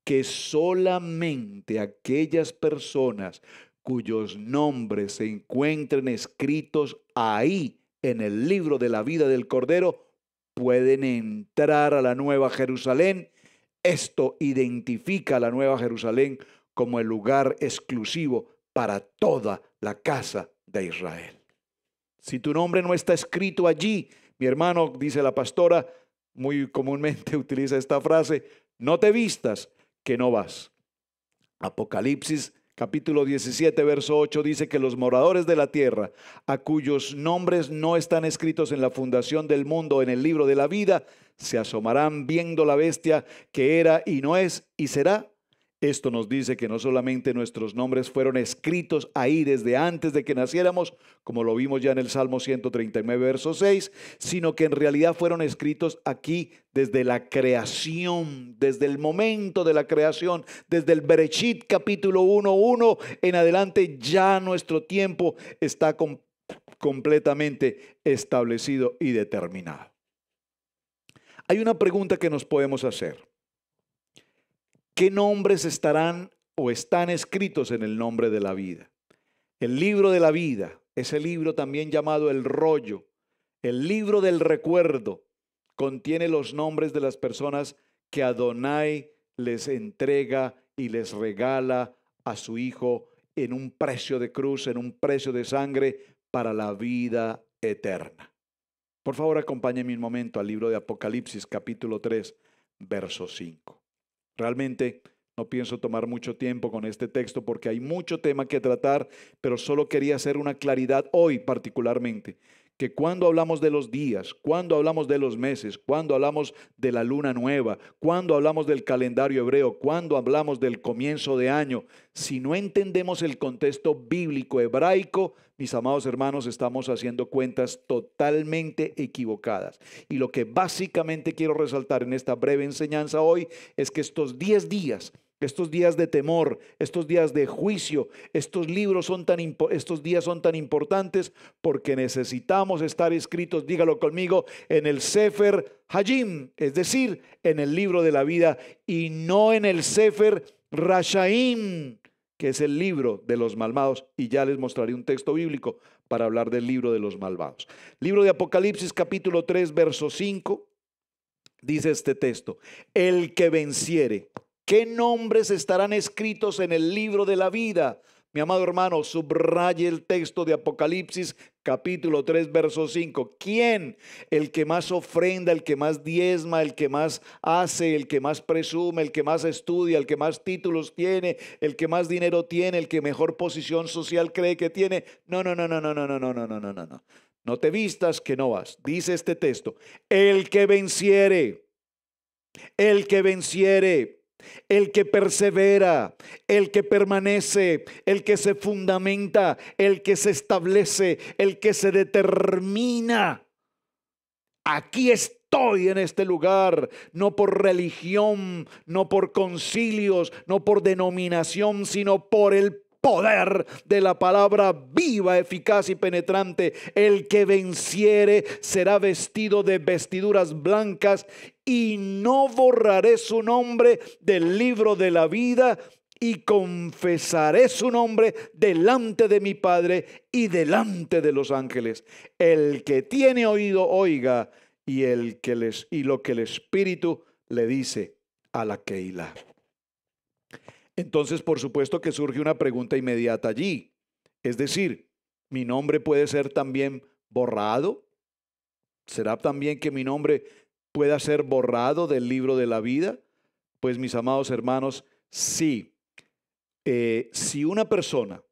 Que solamente aquellas personas cuyos nombres se encuentren escritos ahí en el libro de la vida del Cordero, pueden entrar a la Nueva Jerusalén. Esto identifica a la Nueva Jerusalén como el lugar exclusivo para toda la casa de Israel. Si tu nombre no está escrito allí, mi hermano, dice la pastora, muy comúnmente utiliza esta frase, no te vistas que no vas. Apocalipsis capítulo 17, verso 8 dice que los moradores de la tierra, a cuyos nombres no están escritos en la fundación del mundo, en el libro de la vida, se asomarán viendo la bestia que era y no es y será esto nos dice que no solamente nuestros nombres fueron escritos ahí desde antes de que naciéramos, como lo vimos ya en el Salmo 139, verso 6, sino que en realidad fueron escritos aquí desde la creación, desde el momento de la creación, desde el Berechit capítulo 1, 1, en adelante ya nuestro tiempo está completamente establecido y determinado. Hay una pregunta que nos podemos hacer. ¿Qué nombres estarán o están escritos en el nombre de la vida? El libro de la vida, ese libro también llamado el rollo, el libro del recuerdo, contiene los nombres de las personas que Adonai les entrega y les regala a su Hijo en un precio de cruz, en un precio de sangre para la vida eterna. Por favor, acompáñenme un momento al libro de Apocalipsis capítulo 3, verso 5. Realmente no pienso tomar mucho tiempo con este texto porque hay mucho tema que tratar, pero solo quería hacer una claridad hoy particularmente que cuando hablamos de los días, cuando hablamos de los meses, cuando hablamos de la luna nueva, cuando hablamos del calendario hebreo, cuando hablamos del comienzo de año, si no entendemos el contexto bíblico hebraico, mis amados hermanos, estamos haciendo cuentas totalmente equivocadas. Y lo que básicamente quiero resaltar en esta breve enseñanza hoy es que estos 10 días estos días de temor, estos días de juicio, estos libros son tan estos días son tan importantes porque necesitamos estar escritos, dígalo conmigo, en el Sefer Hajim, es decir, en el libro de la vida y no en el Sefer Rashaim, que es el libro de los malvados y ya les mostraré un texto bíblico para hablar del libro de los malvados. Libro de Apocalipsis capítulo 3 verso 5 dice este texto, el que venciere ¿Qué nombres estarán escritos en el libro de la vida? Mi amado hermano, subraye el texto de Apocalipsis capítulo 3, verso 5. ¿Quién? El que más ofrenda, el que más diezma, el que más hace, el que más presume, el que más estudia, el que más títulos tiene, el que más dinero tiene, el que mejor posición social cree que tiene. No, no, no, no, no, no, no, no, no, no, no, no. No te vistas que no vas. Dice este texto. El que venciere. El que venciere el que persevera, el que permanece, el que se fundamenta, el que se establece, el que se determina. Aquí estoy en este lugar, no por religión, no por concilios, no por denominación, sino por el poder de la palabra viva, eficaz y penetrante. El que venciere será vestido de vestiduras blancas y no borraré su nombre del libro de la vida y confesaré su nombre delante de mi Padre y delante de los ángeles. El que tiene oído oiga y el que les y lo que el espíritu le dice a la Keila. Entonces, por supuesto que surge una pregunta inmediata allí. Es decir, ¿mi nombre puede ser también borrado? ¿Será también que mi nombre pueda ser borrado del libro de la vida? Pues mis amados hermanos, sí. Eh, si una persona,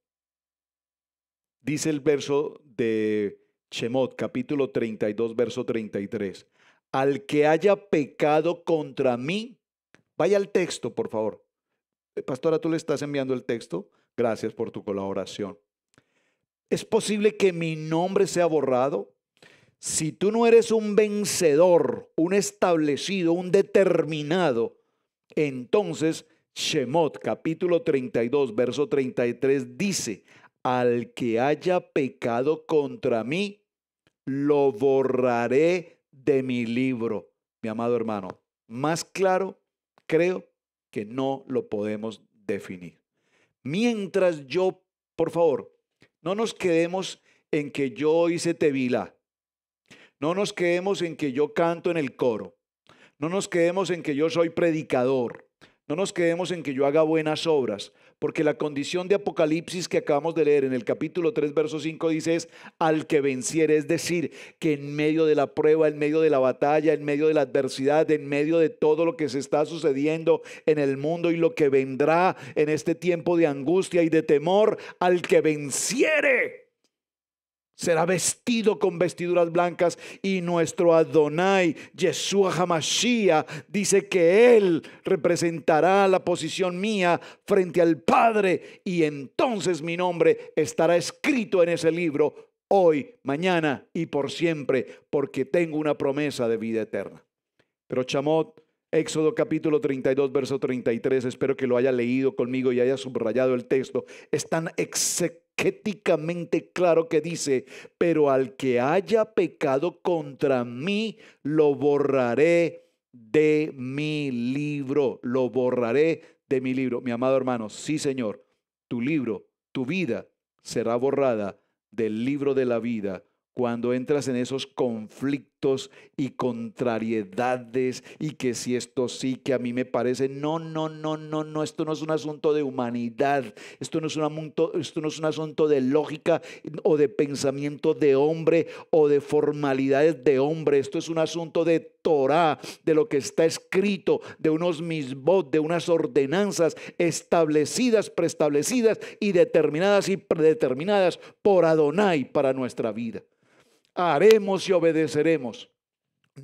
dice el verso de Shemot, capítulo 32, verso 33, al que haya pecado contra mí, vaya al texto, por favor, eh, pastora, tú le estás enviando el texto, gracias por tu colaboración. ¿Es posible que mi nombre sea borrado? Si tú no eres un vencedor, un establecido, un determinado, entonces Shemot capítulo 32, verso 33 dice, al que haya pecado contra mí, lo borraré de mi libro. Mi amado hermano, más claro, creo que no lo podemos definir. Mientras yo, por favor, no nos quedemos en que yo hice tevila, no nos quedemos en que yo canto en el coro, no nos quedemos en que yo soy predicador, no nos quedemos en que yo haga buenas obras, porque la condición de Apocalipsis que acabamos de leer en el capítulo 3, verso 5 dice es al que venciere, es decir, que en medio de la prueba, en medio de la batalla, en medio de la adversidad, en medio de todo lo que se está sucediendo en el mundo y lo que vendrá en este tiempo de angustia y de temor, al que venciere será vestido con vestiduras blancas y nuestro Adonai, Yeshua Hamashia. dice que Él representará la posición mía frente al Padre y entonces mi nombre estará escrito en ese libro hoy, mañana y por siempre, porque tengo una promesa de vida eterna. Pero Chamot, Éxodo capítulo 32, verso 33, espero que lo haya leído conmigo y haya subrayado el texto, Están tan claro que dice, pero al que haya pecado contra mí, lo borraré de mi libro, lo borraré de mi libro. Mi amado hermano, sí Señor, tu libro, tu vida será borrada del libro de la vida cuando entras en esos conflictos y contrariedades y que si esto sí, que a mí me parece, no, no, no, no, no, esto no es un asunto de humanidad, esto no es un asunto, esto no es un asunto de lógica o de pensamiento de hombre o de formalidades de hombre, esto es un asunto de Torah, de lo que está escrito, de unos misbot, de unas ordenanzas establecidas, preestablecidas y determinadas y predeterminadas por Adonai para nuestra vida haremos y obedeceremos.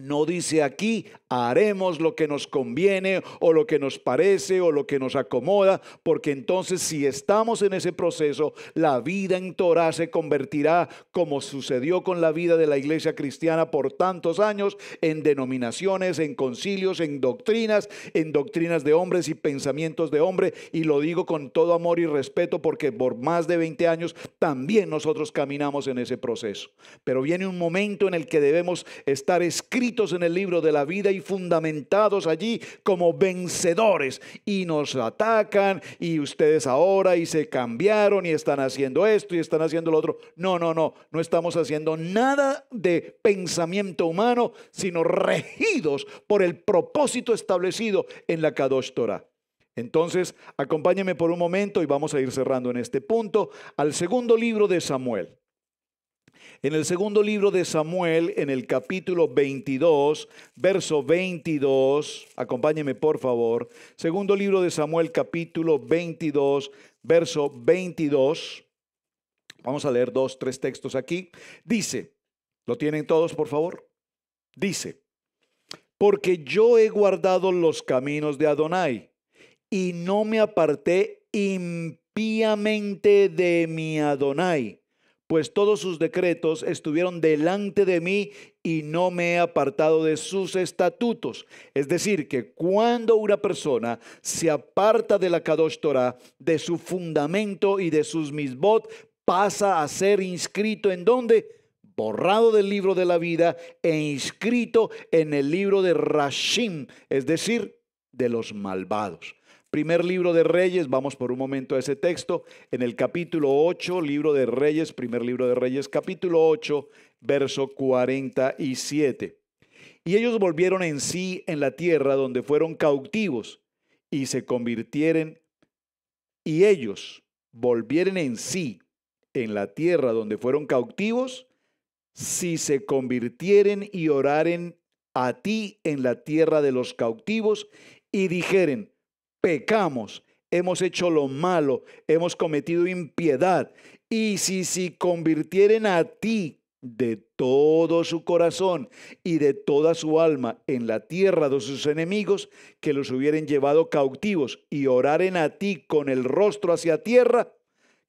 No dice aquí, haremos lo que nos conviene o lo que nos parece o lo que nos acomoda, porque entonces si estamos en ese proceso, la vida en Torah se convertirá, como sucedió con la vida de la iglesia cristiana por tantos años, en denominaciones, en concilios, en doctrinas, en doctrinas de hombres y pensamientos de hombre. Y lo digo con todo amor y respeto porque por más de 20 años también nosotros caminamos en ese proceso. Pero viene un momento en el que debemos estar escritos en el libro de la vida y fundamentados allí como vencedores. Y nos atacan y ustedes ahora y se cambiaron y están haciendo esto y están haciendo lo otro. No, no, no, no estamos haciendo nada de pensamiento humano, sino regidos por el propósito establecido en la Kadosh Torah. Entonces, acompáñeme por un momento y vamos a ir cerrando en este punto al segundo libro de Samuel. En el segundo libro de Samuel, en el capítulo 22, verso 22, acompáñeme por favor. Segundo libro de Samuel, capítulo 22, verso 22. Vamos a leer dos, tres textos aquí. Dice, ¿lo tienen todos por favor? Dice, porque yo he guardado los caminos de Adonai y no me aparté impíamente de mi Adonai pues todos sus decretos estuvieron delante de mí y no me he apartado de sus estatutos. Es decir, que cuando una persona se aparta de la Kadosh de su fundamento y de sus misbot, pasa a ser inscrito en donde? Borrado del libro de la vida e inscrito en el libro de Rashim, es decir, de los malvados. Primer libro de Reyes, vamos por un momento a ese texto, en el capítulo 8, libro de Reyes, primer libro de Reyes, capítulo 8, verso 47. Y ellos volvieron en sí en la tierra donde fueron cautivos y se convirtieron y ellos volvieron en sí en la tierra donde fueron cautivos, si se convirtieren y oraren a ti en la tierra de los cautivos y dijeren, pecamos, hemos hecho lo malo, hemos cometido impiedad, y si si convirtieren a ti de todo su corazón y de toda su alma en la tierra de sus enemigos que los hubieren llevado cautivos y oraren a ti con el rostro hacia tierra,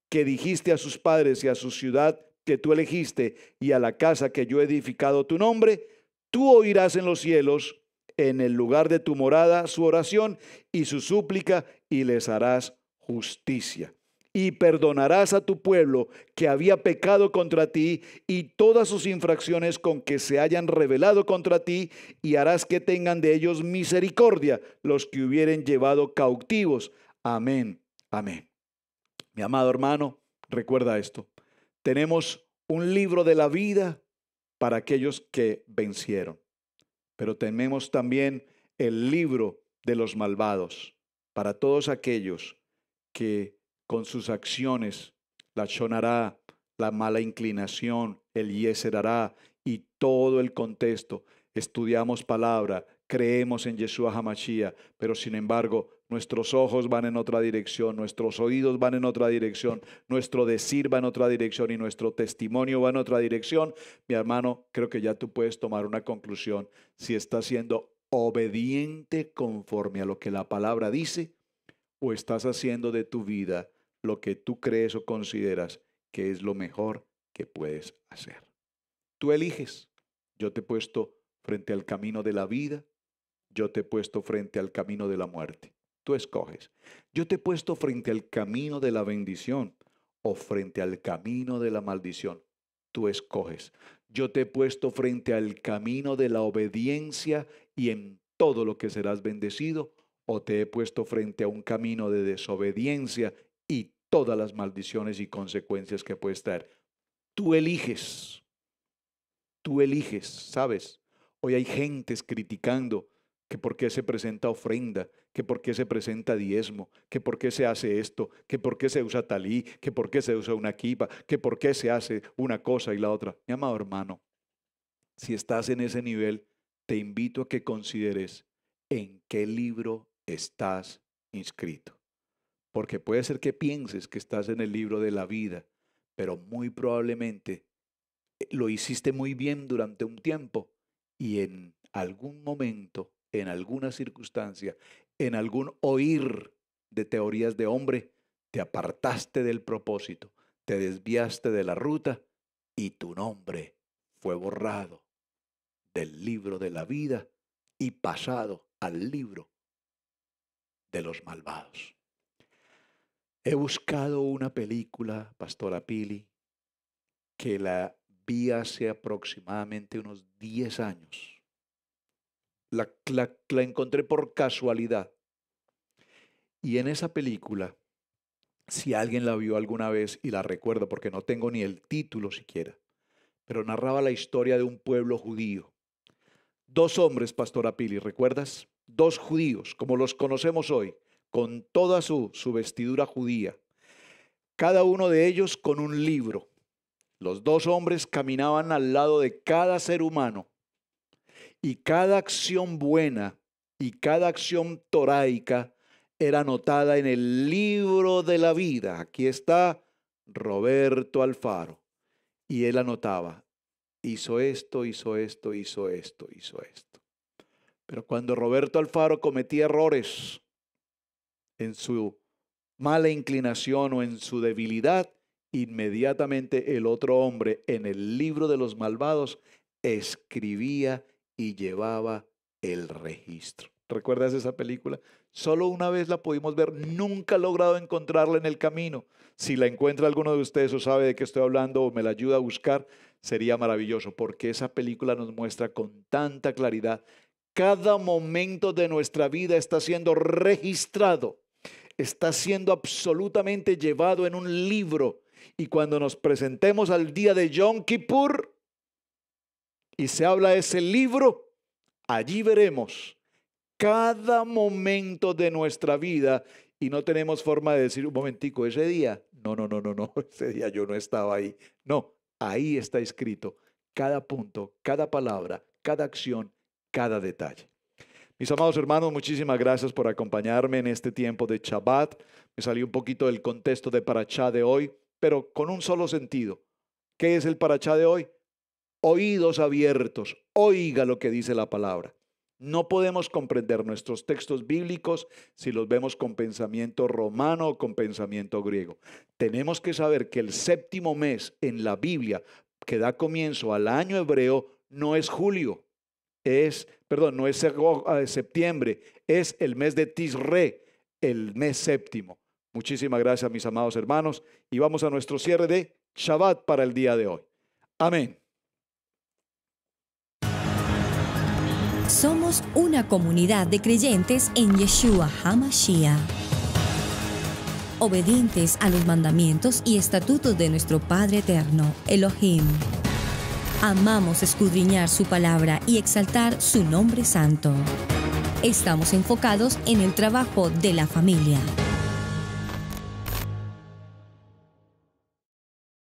que dijiste a sus padres y a su ciudad que tú elegiste y a la casa que yo he edificado tu nombre, tú oirás en los cielos en el lugar de tu morada su oración y su súplica, y les harás justicia. Y perdonarás a tu pueblo que había pecado contra ti y todas sus infracciones con que se hayan revelado contra ti, y harás que tengan de ellos misericordia los que hubieren llevado cautivos. Amén, amén. Mi amado hermano, recuerda esto. Tenemos un libro de la vida para aquellos que vencieron pero tenemos también el libro de los malvados para todos aquellos que con sus acciones, la chonará, la mala inclinación, el yeserará y todo el contexto, estudiamos palabra, creemos en Yeshua Hamashiach, pero sin embargo Nuestros ojos van en otra dirección, nuestros oídos van en otra dirección, nuestro decir va en otra dirección y nuestro testimonio va en otra dirección. Mi hermano, creo que ya tú puedes tomar una conclusión. Si estás siendo obediente conforme a lo que la palabra dice o estás haciendo de tu vida lo que tú crees o consideras que es lo mejor que puedes hacer. Tú eliges. Yo te he puesto frente al camino de la vida, yo te he puesto frente al camino de la muerte. Tú escoges. Yo te he puesto frente al camino de la bendición o frente al camino de la maldición. Tú escoges. Yo te he puesto frente al camino de la obediencia y en todo lo que serás bendecido o te he puesto frente a un camino de desobediencia y todas las maldiciones y consecuencias que puedes traer. Tú eliges, tú eliges, ¿sabes? Hoy hay gentes criticando que por qué se presenta ofrenda, que por qué se presenta diezmo, que por qué se hace esto, que por qué se usa talí, que por qué se usa una equipa, que por qué se hace una cosa y la otra. Mi amado hermano, si estás en ese nivel, te invito a que consideres en qué libro estás inscrito. Porque puede ser que pienses que estás en el libro de la vida, pero muy probablemente eh, lo hiciste muy bien durante un tiempo y en algún momento en alguna circunstancia, en algún oír de teorías de hombre, te apartaste del propósito, te desviaste de la ruta y tu nombre fue borrado del libro de la vida y pasado al libro de los malvados. He buscado una película, Pastora Pili, que la vi hace aproximadamente unos 10 años la, encontré por casualidad. Y en esa película, si alguien la vio alguna vez y la recuerdo, porque no tengo ni el título siquiera, pero narraba la historia de un pueblo judío. Dos hombres, Pastora Pili, ¿recuerdas? Dos judíos, como los conocemos hoy, con toda su, su vestidura judía. Cada uno de ellos con un libro. Los dos hombres caminaban al lado de cada ser humano y cada acción buena y cada acción toraica era anotada en el libro de la vida. Aquí está Roberto Alfaro. Y él anotaba, hizo esto, hizo esto, hizo esto, hizo esto. Pero cuando Roberto Alfaro cometía errores en su mala inclinación o en su debilidad, inmediatamente el otro hombre en el libro de los malvados escribía y llevaba el registro. ¿Recuerdas esa película? Solo una vez la pudimos ver, nunca he logrado encontrarla en el camino. Si la encuentra alguno de ustedes o sabe de qué estoy hablando o me la ayuda a buscar, sería maravilloso, porque esa película nos muestra con tanta claridad, cada momento de nuestra vida está siendo registrado, está siendo absolutamente llevado en un libro. Y cuando nos presentemos al día de Yom Kippur, y se habla ese libro, allí veremos cada momento de nuestra vida y no tenemos forma de decir, un momentico, ese día, no, no, no, no, no, ese día yo no estaba ahí. No, ahí está escrito cada punto, cada palabra, cada acción, cada detalle. Mis amados hermanos, muchísimas gracias por acompañarme en este tiempo de Shabbat. Me salió un poquito del contexto de Parachá de hoy, pero con un solo sentido. ¿Qué es el Parachá de hoy? oídos abiertos, oiga lo que dice la palabra. No podemos comprender nuestros textos bíblicos si los vemos con pensamiento romano o con pensamiento griego. Tenemos que saber que el séptimo mes en la Biblia que da comienzo al año hebreo no es julio, es, perdón, no es ah, septiembre, es el mes de Tisre, el mes séptimo. Muchísimas gracias, mis amados hermanos, y vamos a nuestro cierre de Shabbat para el día de hoy. Amén. Somos una comunidad de creyentes en Yeshua HaMashiach, obedientes a los mandamientos y estatutos de nuestro Padre Eterno, Elohim. Amamos escudriñar su palabra y exaltar su nombre santo. Estamos enfocados en el trabajo de la familia.